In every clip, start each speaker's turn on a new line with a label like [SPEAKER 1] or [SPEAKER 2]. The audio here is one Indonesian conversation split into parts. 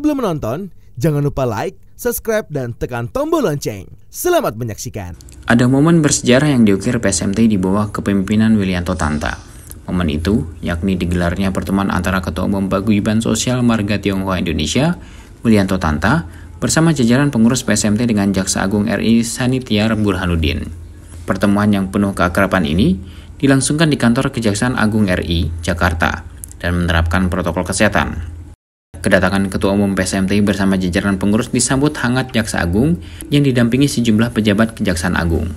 [SPEAKER 1] Sebelum menonton, jangan lupa like, subscribe, dan tekan tombol lonceng. Selamat menyaksikan. Ada momen bersejarah yang diukir PSMT di bawah kepemimpinan Wilianto Tanta. Momen itu, yakni digelarnya pertemuan antara Ketua Umum Paguyuban Sosial Marga Tionghoa Indonesia, Wilianto Tanta, bersama jajaran pengurus PSMT dengan Jaksa Agung RI Sanitiar Burhanuddin. Pertemuan yang penuh keakraban ini dilangsungkan di kantor Kejaksaan Agung RI, Jakarta, dan menerapkan protokol kesehatan. Kedatangan Ketua Umum PSMT bersama jajaran pengurus disambut hangat Jaksa Agung yang didampingi sejumlah pejabat Kejaksaan Agung.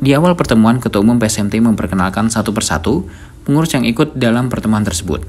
[SPEAKER 1] Di awal pertemuan, Ketua Umum PSMT memperkenalkan satu persatu pengurus yang ikut dalam pertemuan tersebut.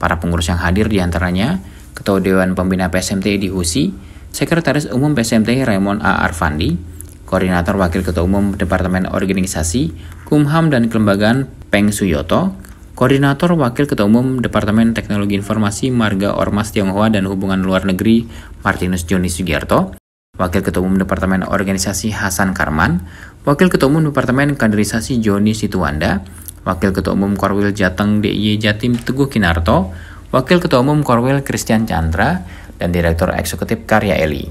[SPEAKER 1] Para pengurus yang hadir diantaranya Ketua Dewan Pembina PSMT di HUSI, Sekretaris Umum PSMT Raymond A. Arfandi, Koordinator Wakil Ketua Umum Departemen Organisasi, Kumham dan Kelembagaan Peng Suyoto, Koordinator Wakil Ketua Umum Departemen Teknologi Informasi Marga Ormas Tionghoa dan Hubungan Luar Negeri Martinus Joni Sugiarto, Wakil Ketua Umum Departemen Organisasi Hasan Karman, Wakil Ketua Umum Departemen Kaderisasi Joni Situanda, Wakil Ketua Umum Korwil Jateng DIY Jatim Teguh Kinarto, Wakil Ketua Umum Korwil Christian Chandra, dan Direktur Eksekutif Karya Eli.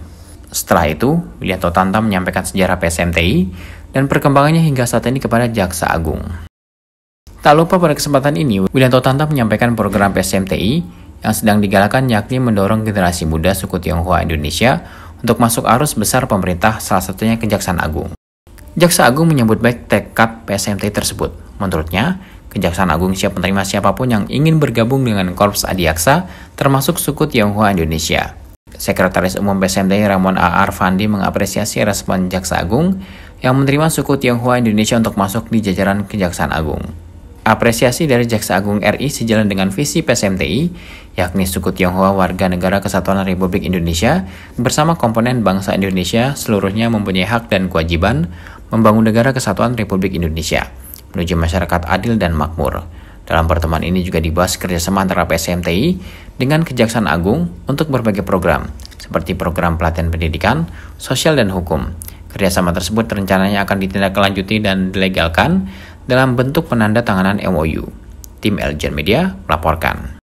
[SPEAKER 1] Setelah itu, Wilianto Tanta menyampaikan sejarah PSMTI dan perkembangannya hingga saat ini kepada Jaksa Agung. Tak lupa pada kesempatan ini, Wilianto Tanta menyampaikan program PSMTI yang sedang digalakan yakni mendorong generasi muda suku Tionghoa Indonesia untuk masuk arus besar pemerintah salah satunya Kejaksaan Agung. Jaksa Agung menyambut baik tekad PSMTI tersebut. Menurutnya, Kejaksaan Agung siap menerima siapapun yang ingin bergabung dengan Korps Adiaksa termasuk suku Tionghoa Indonesia. Sekretaris Umum PSMTI Ramon A. Arfandi mengapresiasi respon Jaksa Agung yang menerima suku Tionghoa Indonesia untuk masuk di jajaran Kejaksaan Agung. Apresiasi dari Jaksa Agung RI sejalan dengan visi PSMTI, yakni suku Tionghoa warga negara kesatuan Republik Indonesia, bersama komponen bangsa Indonesia seluruhnya mempunyai hak dan kewajiban membangun negara kesatuan Republik Indonesia, menuju masyarakat adil dan makmur. Dalam pertemuan ini juga dibahas kerjasama antara PSMTI dengan Kejaksaan Agung untuk berbagai program, seperti program pelatihan pendidikan, sosial dan hukum. Kerjasama tersebut rencananya akan ditindaklanjuti dan dilegalkan dalam bentuk penanda tanganan MOU. Tim Elgen Media melaporkan.